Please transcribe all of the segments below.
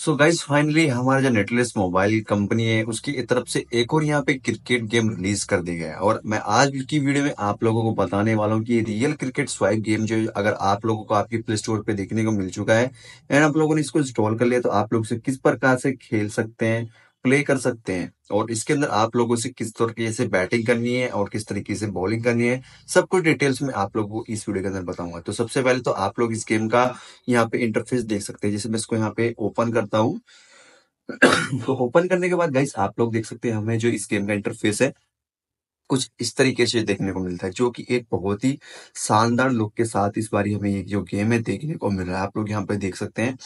so guys finally हमारा जो नेटलेस mobile company है उसकी तरफ से एक और यहाँ पे क्रिकेट गेम रिलीज कर दिया गया है और मैं आज की वीडियो में आप लोगों को बताने वाला हूँ कि रियल क्रिकेट स्वाइप गेम जो अगर आप लोगों को आपकी प्ले स्टोर पे देखने को मिल चुका है एंड आप लोगों ने इसको इंस्टॉल कर लिया तो आप लोग इसे किस प्रकार से खेल सकते हैं प्ले कर सकते हैं और इसके अंदर आप लोगों से किस तरीके से बैटिंग करनी है और किस तरीके से बॉलिंग करनी है सब कुछ डिटेल्स में आप लोगों को इस वीडियो के अंदर बताऊंगा तो सबसे पहले तो आप लोग इस गेम का यहाँ पे इंटरफेस देख सकते हैं जैसे मैं इसको यहाँ पे ओपन करता हूँ तो ओपन करने के बाद गाइस आप लोग देख सकते हैं हमें जो इस गेम का इंटरफेस है कुछ इस तरीके से देखने को मिलता है जो कि एक बहुत ही शानदार लुक के साथ इस बार हमें ये जो गेम है देखने को मिल रहा है आप लोग यहाँ पे देख सकते हैं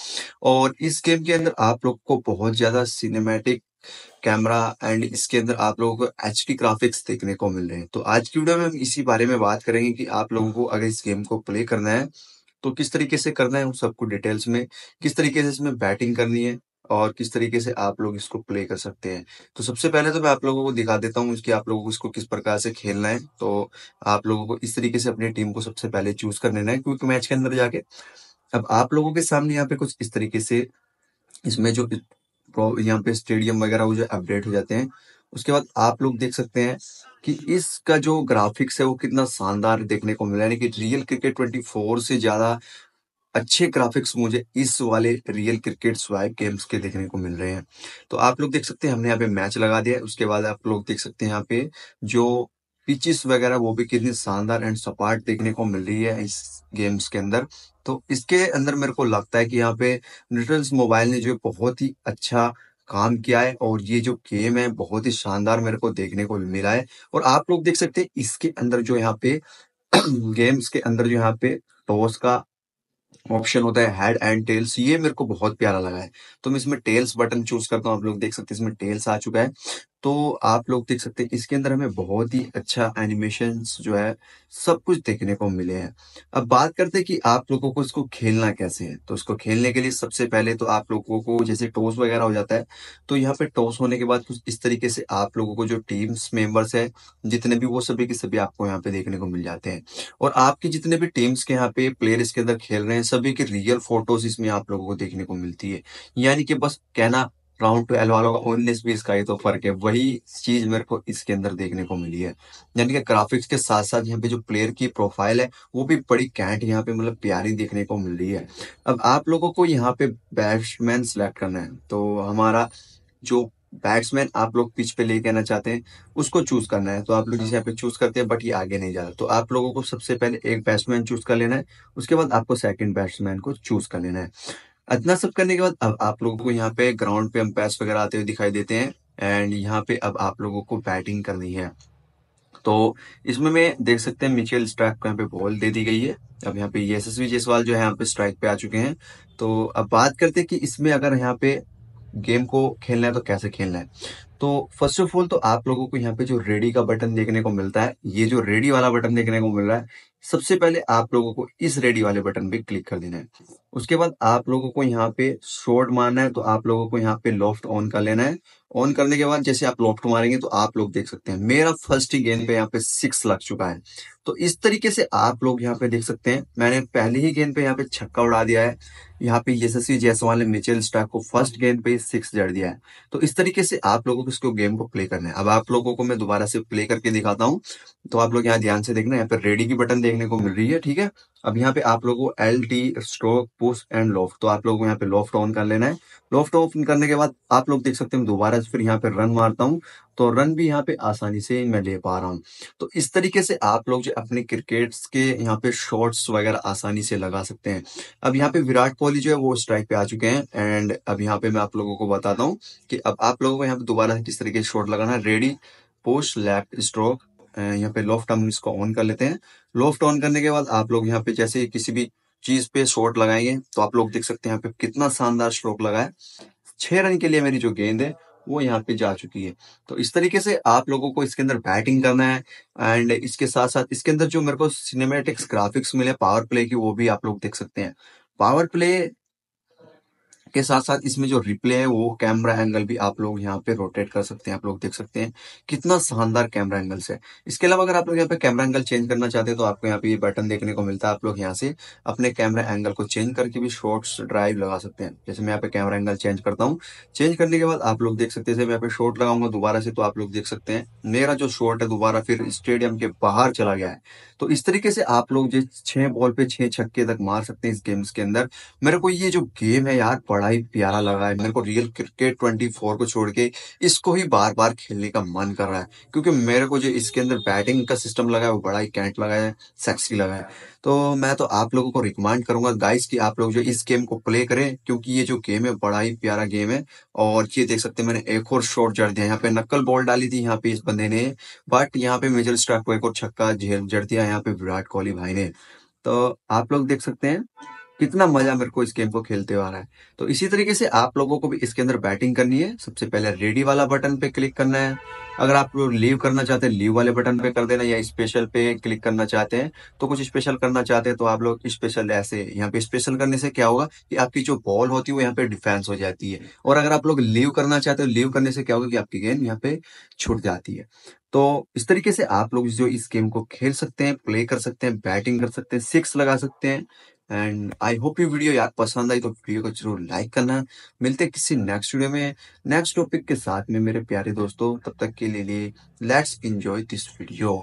और इस गेम के अंदर आप लोग को बहुत ज्यादा सिनेमैटिक कैमरा एंड इसके अंदर आप लोगों को एच डी ग्राफिक्स देखने को मिल रहे हैं तो आज की वीडियो में हम इसी बारे में बात करेंगे कि आप लोगों को अगर इस गेम को प्ले करना है तो किस तरीके से करना है उन सबको डिटेल्स में किस तरीके से इसमें बैटिंग करनी है और किस तरीके से आप लोग इसको प्ले कर सकते हैं तो सबसे पहले तो मैं आप लोगों को दिखा देता हूँ कि आप लोगों को इसको किस प्रकार से खेलना है तो आप लोगों को इस तरीके से अपनी टीम को सबसे पहले चूज कर लेना है क्योंकि मैच के अंदर जाके अब आप लोगों के सामने यहाँ पे कुछ इस तरीके से इसमें जो यहाँ पे स्टेडियम वगैरह जो अपडेट हो जाते हैं उसके बाद आप लोग देख सकते हैं कि इसका जो ग्राफिक्स है वो कितना शानदार देखने को मिला यानी कि रियल क्रिकेट 24 से ज्यादा अच्छे ग्राफिक्स मुझे इस वाले रियल क्रिकेट स्वाइप गेम्स के देखने को मिल रहे हैं तो आप लोग देख सकते हैं हमने यहाँ पे मैच लगा दिया उसके बाद आप लोग देख सकते हैं यहाँ पे जो पिचिस वगैरह वो भी कितनी शानदार एंड सपाट देखने को मिल रही है इस गेम्स के अंदर तो इसके अंदर मेरे को लगता है कि यहाँ पे निटल्स मोबाइल ने जो बहुत ही अच्छा काम किया है और ये जो गेम है बहुत ही शानदार मेरे को देखने को मिला है और आप लोग देख सकते हैं इसके अंदर जो यहाँ पे गेम्स के अंदर जो यहाँ पे टॉस का ऑप्शन होता है हेड एंड टेल्स ये मेरे को बहुत प्यारा लगा है तो मैं इसमें टेल्स बटन चूज करता हूँ आप लोग देख सकते हैं इसमें टेल्स आ चुका है तो आप लोग देख सकते हैं इसके अंदर हमें बहुत ही अच्छा एनिमेशन जो है सब कुछ देखने को मिले हैं अब बात करते हैं कि आप लोगों को इसको खेलना कैसे है तो इसको खेलने के लिए सबसे पहले तो आप लोगों को जैसे टॉस वगैरह हो जाता है तो यहाँ पे टॉस होने के बाद कुछ इस तरीके से आप लोगों को जो टीम्स मेंबर्स है जितने भी वो सभी के सभी आपको यहाँ पे देखने को मिल जाते हैं और आपके जितने भी टीम्स के यहाँ पे प्लेयर इसके अंदर खेल रहे हैं सभी के रियल फोटोज इसमें आप लोगों को देखने को मिलती है यानी कि बस कहना राउंड टू वालों का उन्नीस बीस का ही तो फर्क है वही चीज मेरे को इसके अंदर देखने को मिली है यानी कि ग्राफिक्स के साथ साथ यहाँ पे जो प्लेयर की प्रोफाइल है वो भी बड़ी कैंट यहाँ पे मतलब प्यारी देखने को मिल रही है अब आप लोगों को यहाँ पे बैट्समैन सिलेक्ट करना है तो हमारा जो बैट्समैन आप लोग पिच पे लेके आना चाहते हैं उसको चूज करना है तो आप लोग जिसे यहाँ पे चूज करते हैं बट ये आगे नहीं जा रहा तो आप लोगों को सबसे पहले एक बैट्समैन चूज कर लेना है उसके बाद आपको सेकंड बैट्समैन को चूज कर लेना है इतना सब करने के बाद अब आप लोगों को यहाँ पे ग्राउंड पे अम्पायर्स वगैरह आते हुए दिखाई देते हैं एंड यहाँ पे अब आप लोगों को बैटिंग करनी है तो इसमें मैं देख सकते हैं मिचेल स्ट्राइक को यहाँ पे बॉल दे दी गई है अब यहाँ पे यशस्वी जयसवाल जो है यहाँ पे स्ट्राइक पे आ चुके हैं तो अब बात करते हैं कि इसमें अगर यहाँ पे गेम को खेलना है तो कैसे खेलना है तो फर्स्ट ऑफ ऑल तो आप लोगों को यहाँ पे जो रेडी का बटन देखने को मिलता है ये जो रेडी वाला बटन देखने को मिल रहा है सबसे पहले आप लोगों को इस रेडी वाले बटन पे क्लिक कर देना है उसके बाद आप लोगों को यहाँ पे शॉर्ट मारना है तो आप लोगों को यहाँ पे लॉफ्ट ऑन कर लेना है ऑन करने के बाद जैसे आप लॉफ्ट मारेंगे तो आप लोग देख सकते हैं मेरा फर्स्ट ही गेंद पे यहाँ पे सिक्स लग चुका है तो इस तरीके से आप लोग यहाँ पे देख सकते हैं मैंने पहले ही गेंद पे यहाँ पे छक्का उड़ा दिया है यहाँ पे यशस्वी जयसवाल ने मिचेल स्टाक को फर्स्ट गेंद पे सिक्स जड़ दिया है तो इस तरीके से आप लोगों को इसको गेम को प्ले करना है अब आप लोगों को मैं दोबारा से प्ले करके दिखाता हूँ तो आप लोग यहाँ ध्यान से देखना यहाँ पे रेडी की बटन देख देखने को मिल रही है ठीक है अब यहाँ पे आप लोगों को L T stroke push and loft तो आप लोगों को यहाँ पे लॉफ्ट ऑन कर लेना है लॉफ्ट ऑन करने के बाद आप लोग देख सकते हैं दोबारा फिर यहाँ पे रन मारता हूँ तो रन भी यहाँ पे आसानी से मैं ले पा रहा हूँ तो इस तरीके से आप लोग जो अपने क्रिकेट के यहाँ पे शॉर्ट्स वगैरह आसानी से लगा सकते हैं अब यहाँ पे विराट कोहली जो है वो स्ट्राइक पे आ चुके हैं एंड अब यहाँ पे मैं आप लोगों को बताता हूँ कि अब आप लोगों को यहाँ पे दोबारा किस तरीके से शॉर्ट लगाना है रेडी पोस्ट लेफ्ट स्ट्रोक यहाँ पे लॉफ्ट हम इसको ऑन कर लेते हैं लॉफ्ट ऑन करने के बाद आप लोग यहाँ पे जैसे किसी भी चीज पे शॉट लगाएंगे तो आप लोग देख सकते हैं यहाँ पे कितना शानदार स्ट्रोक लगाए छह रन के लिए मेरी जो गेंद है वो यहाँ पे जा चुकी है तो इस तरीके से आप लोगों को इसके अंदर बैटिंग करना है एंड इसके साथ साथ इसके अंदर जो मेरे को सिनेमेटिक्स ग्राफिक्स मिले पावर प्ले की वो भी आप लोग देख सकते हैं पावर प्ले के साथ साथ इसमें जो रिप्ले है वो कैमरा एंगल भी आप लोग यहाँ पे रोटेट कर सकते हैं आप लोग देख सकते हैं कितना शानदार कैमरा एंगल है इसके अलावा अगर आप लोग यहाँ पे कैमरा एंगल चेंज करना चाहते हैं तो आपको यहाँ पे ये बटन देखने को मिलता है आप लोग यहाँ से अपने कैमरा एंगल को चेंज करके भी शॉर्ट्स ड्राइव लगा सकते हैं जैसे मैं यहाँ पे कैमरा एंगल चेंज करता हूँ चेंज करने के बाद आप लोग देख सकते हैं जैसे मैं यहाँ पे शॉर्ट लगाऊंगा दोबारा से तो आप लोग देख सकते हैं मेरा जो शॉर्ट है दोबारा फिर स्टेडियम के बाहर चला गया है तो इस तरीके से आप लोग जो छह बॉल पे छह छक्के तक मार सकते हैं इस गेम्स के अंदर मेरे को ये जो गेम है यार बड़ा ही प्यारा लगा है मेरे को रियल क्रिकेट 24 को छोड़ के इसको ही बार बार खेलने का मन कर रहा है क्योंकि मेरे को जो इसके अंदर बैटिंग का सिस्टम लगा है वो बड़ा ही कैंट लगा है सेक्सी लगा है तो मैं तो आप लोगों को रिकमेंड करूंगा गाइस कि आप लोग जो इस गेम को प्ले करें क्योंकि ये जो गेम है बड़ा ही प्यारा गेम है और ये देख सकते हैं मैंने एक और शॉट जड़ दिया यहाँ पे नक्कल बॉल डाली थी यहाँ पे इस बंदे ने बट यहाँ पे मेजर स्टार्क को एक और छक्का जड़ दिया यहाँ पे विराट कोहली भाई ने तो आप लोग देख सकते हैं कितना मजा मेरे को इस गेम को खेलते हुए आ रहा है तो इसी तरीके से आप लोगों को भी इसके अंदर बैटिंग करनी है सबसे पहले रेडी वाला बटन पे क्लिक करना है अगर आप लोग लीव करना चाहते हैं लीव वाले बटन पे कर देना या स्पेशल पे क्लिक करना चाहते हैं तो कुछ स्पेशल करना चाहते हैं तो आप लोग स्पेशल ऐसे यहाँ पे स्पेशल करने से क्या होगा कि आपकी जो बॉल होती है वो यहाँ पे डिफेंस हो जाती है और अगर आप लोग लीव करना चाहते हो लीव करने से क्या होगा कि आपकी गेंद यहाँ पे छूट जाती है तो इस तरीके से आप लोग जो इस गेम को खेल सकते हैं प्ले कर सकते हैं बैटिंग कर सकते हैं सिक्स लगा सकते हैं एंड आई होप ये वीडियो यार पसंद आई तो वीडियो को जरूर लाइक करना मिलते किसी नेक्स्ट वीडियो में नेक्स्ट टॉपिक के साथ में मेरे प्यारे दोस्तों तब तक के लिए लेट्स एंजॉय दिस वीडियो